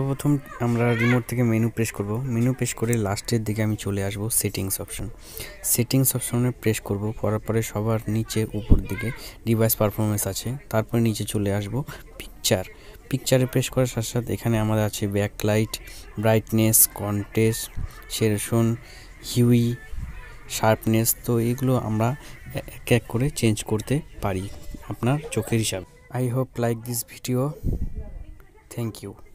সর্বপ্রথম আমরা রিমোট থেকে মেনু প্রেস করব মেনু প্রেস করে লাস্টের দিকে আমি চলে আসব সেটিংস অপশন সেটিংস অপশনে প্রেস করব করার পরে সবার নিচে উপর দিকে ডিভাইস পারফরমেন্স আছে তারপরে নিচে চলে আসব পিকচার পিকচারে প্রেস করার সাথে সাথে এখানে আমাদের আছে backlight brightness contrast saturation hue sharpness তো এগুলো আমরা এক এক করে চেঞ্জ করতে পারি আপনার চোখের হিসাবে I hope like this video thank you